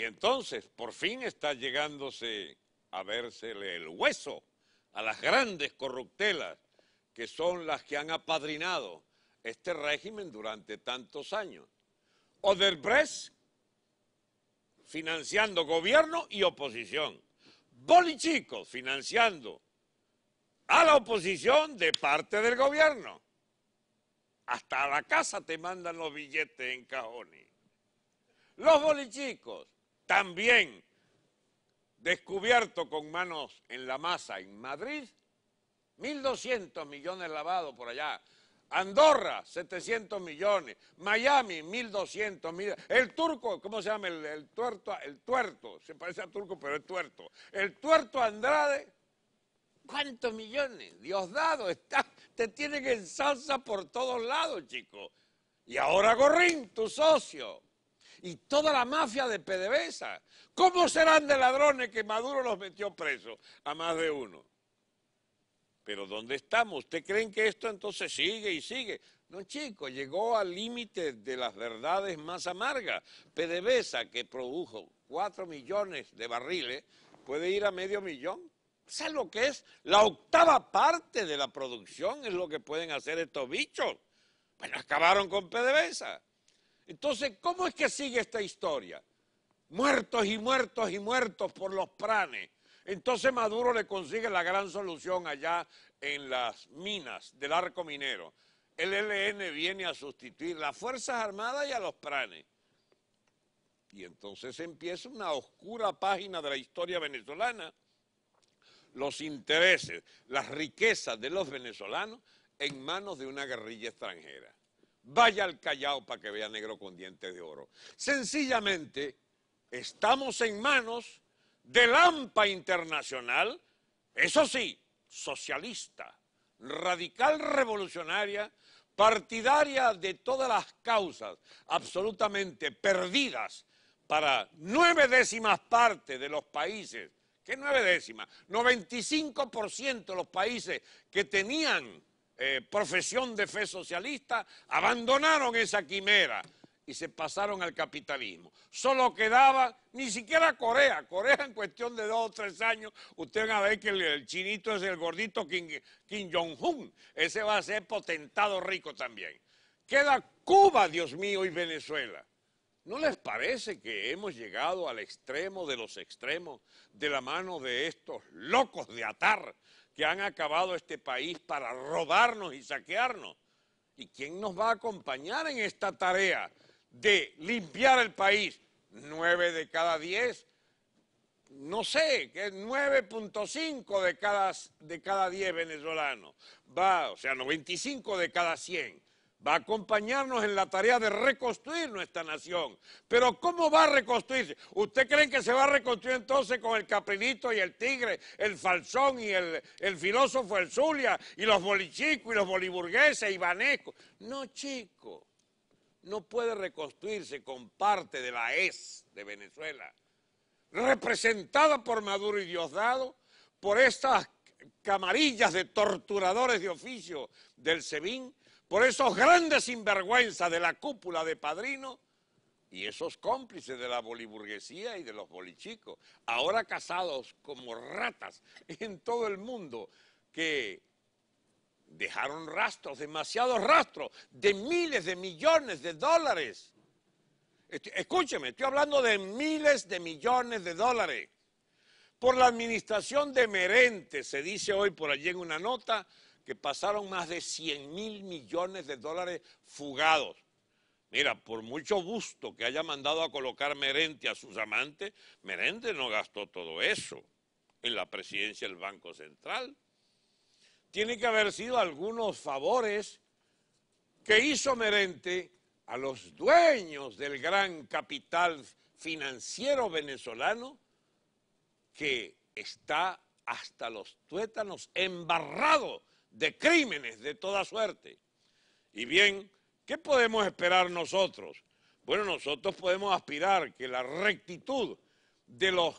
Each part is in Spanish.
Y entonces, por fin está llegándose a versele el hueso a las grandes corruptelas que son las que han apadrinado este régimen durante tantos años. Oderbrecht financiando gobierno y oposición. Bolichicos, financiando a la oposición de parte del gobierno. Hasta la casa te mandan los billetes en cajones. Los bolichicos también descubierto con manos en la masa en Madrid, 1.200 millones lavados por allá. Andorra, 700 millones. Miami, 1.200 millones. El turco, ¿cómo se llama? El, tuerto, el tuerto, se parece a turco, pero es tuerto. El tuerto Andrade, ¿cuántos millones? Dado está, te tienen en salsa por todos lados, chicos. Y ahora Gorrín, tu socio y toda la mafia de PDVSA. ¿Cómo serán de ladrones que Maduro los metió presos a más de uno? Pero ¿dónde estamos? ¿Usted creen que esto entonces sigue y sigue? No, chicos, llegó al límite de las verdades más amargas. PDVSA, que produjo 4 millones de barriles, puede ir a medio millón. ¿saben lo que es? La octava parte de la producción es lo que pueden hacer estos bichos. Bueno, acabaron con PDVSA. Entonces, ¿cómo es que sigue esta historia? Muertos y muertos y muertos por los pranes. Entonces Maduro le consigue la gran solución allá en las minas del arco minero. El LN viene a sustituir las Fuerzas Armadas y a los pranes. Y entonces empieza una oscura página de la historia venezolana. Los intereses, las riquezas de los venezolanos en manos de una guerrilla extranjera. Vaya al Callao para que vea negro con dientes de oro. Sencillamente, estamos en manos de Lampa internacional, eso sí, socialista, radical revolucionaria, partidaria de todas las causas absolutamente perdidas para nueve décimas parte de los países, ¿qué nueve décimas? 95% de los países que tenían eh, profesión de fe socialista, abandonaron esa quimera y se pasaron al capitalismo. Solo quedaba ni siquiera Corea. Corea en cuestión de dos o tres años, usted van a ver que el, chinito es el gordito Kim Jong-un. Ese va a ser potentado rico también. Queda Cuba, Dios mío, y Venezuela. ¿No les parece que hemos llegado al extremo de los extremos de la mano de estos locos de atar que han acabado este país para robarnos y saquearnos. ¿Y quién nos va a acompañar en esta tarea de limpiar el país? Nueve de cada diez, no sé, que es 9.5 de cada, de diez venezolanos. Va, o sea, 95 de cada 100 va a acompañarnos en la tarea de reconstruir nuestra nación. Pero ¿cómo va a reconstruirse? ¿Usted cree que se va a reconstruir entonces con el caprinito y el tigre, el falsón y el, filósofo el Zulia y los bolichicos y los boliburgueses y vanescos? No, chico, no puede reconstruirse con parte de la ES de Venezuela, representada por Maduro y Diosdado, por estas camarillas de torturadores de oficio del SEBIN, por esos grandes sinvergüenzas de la cúpula de padrino y esos cómplices de la boliburguesía y de los bolichicos, ahora casados como ratas en todo el mundo, que dejaron rastros, demasiados rastros, de miles de millones de dólares. Escúcheme, estoy hablando de miles de millones de dólares por la administración de Merente, se dice hoy por allí en una nota, que pasaron más de 100 mil millones de dólares fugados. Mira, por mucho gusto que haya mandado a colocar Merente a sus amantes, Merente no gastó todo eso en la presidencia del Banco Central. Tiene que haber sido algunos favores que hizo Merente a los dueños del gran capital financiero venezolano que está hasta los tuétanos embarrado de crímenes de toda suerte. Y bien, ¿qué podemos esperar nosotros? Bueno, nosotros podemos aspirar que la rectitud de los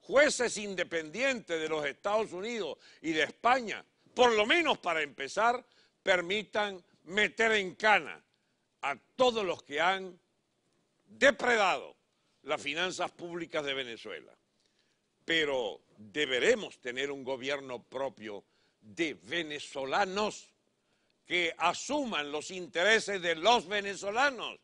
jueces independientes de los Estados Unidos y de España, por lo menos para empezar, permitan meter en cana a todos los que han depredado las finanzas públicas de Venezuela pero deberemos tener un gobierno propio de venezolanos que asuman los intereses de los venezolanos.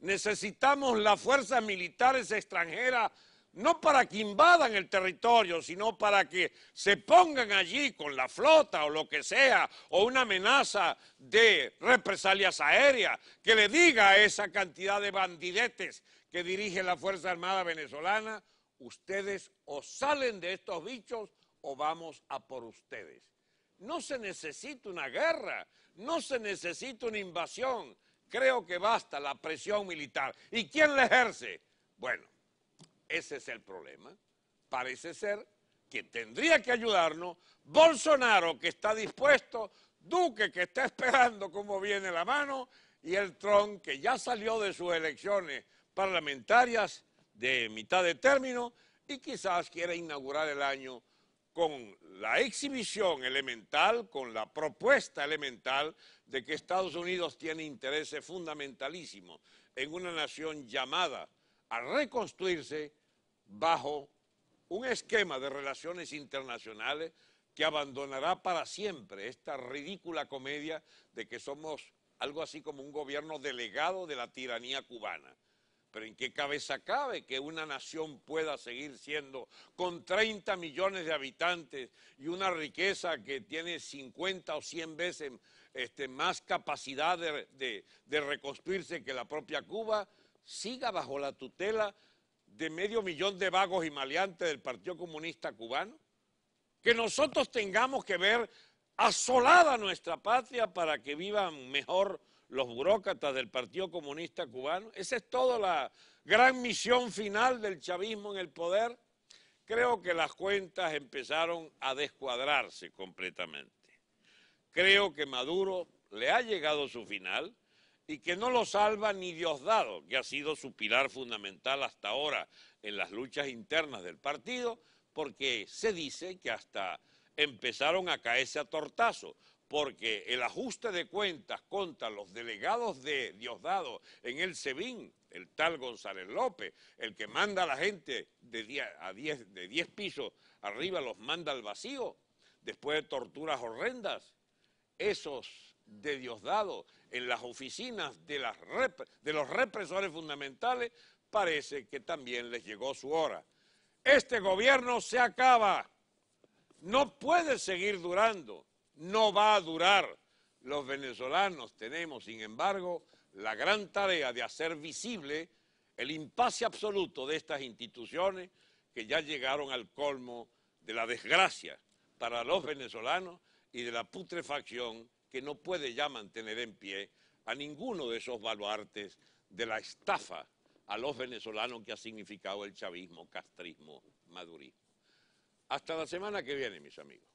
Necesitamos las fuerzas militares extranjeras no para que invadan el territorio, sino para que se pongan allí con la flota o lo que sea, o una amenaza de represalias aéreas, que le diga a esa cantidad de bandidetes que dirige la Fuerza Armada venezolana, ustedes o salen de estos bichos o vamos a por ustedes. No se necesita una guerra, no se necesita una invasión. Creo que basta la presión militar. ¿Y quién la ejerce? Bueno, ese es el problema. Parece ser que tendría que ayudarnos Bolsonaro, que está dispuesto, Duque, que está esperando cómo viene la mano, y el Tron, que ya salió de sus elecciones parlamentarias de mitad de término y quizás quiera inaugurar el año con la exhibición elemental, con la propuesta elemental de que Estados Unidos tiene interés fundamentalísimo en una nación llamada a reconstruirse bajo un esquema de relaciones internacionales que abandonará para siempre esta ridícula comedia de que somos algo así como un gobierno delegado de la tiranía cubana. Pero ¿en qué cabeza cabe que una nación pueda seguir siendo con 30 millones de habitantes y una riqueza que tiene 50 o 100 veces este, más capacidad de, de reconstruirse que la propia Cuba, siga bajo la tutela de medio millón de vagos y maleantes del Partido Comunista Cubano? Que nosotros tengamos que ver asolada nuestra patria para que vivan mejor los burócratas del Partido Comunista Cubano. Esa es toda la gran misión final del chavismo en el poder. Creo que las cuentas empezaron a descuadrarse completamente. Creo que Maduro le ha llegado su final y que no lo salva ni Diosdado, que ha sido su pilar fundamental hasta ahora en las luchas internas del partido, porque se dice que hasta empezaron a caerse a tortazo porque el ajuste de cuentas contra los delegados de Diosdado en el SEBIN, el tal González López, el que manda a la gente de 10 diez, pisos arriba, los manda al vacío, después de torturas horrendas, esos de Diosdado en las oficinas de los represores fundamentales, parece que también les llegó su hora. Este gobierno se acaba, no puede seguir durando no va a durar. Los venezolanos tenemos, sin embargo, la gran tarea de hacer visible el impasse absoluto de estas instituciones que ya llegaron al colmo de la desgracia para los venezolanos y de la putrefacción que no puede ya mantener en pie a ninguno de esos baluartes de la estafa a los venezolanos que ha significado el chavismo, castrismo, madurismo. Hasta la semana que viene, mis amigos.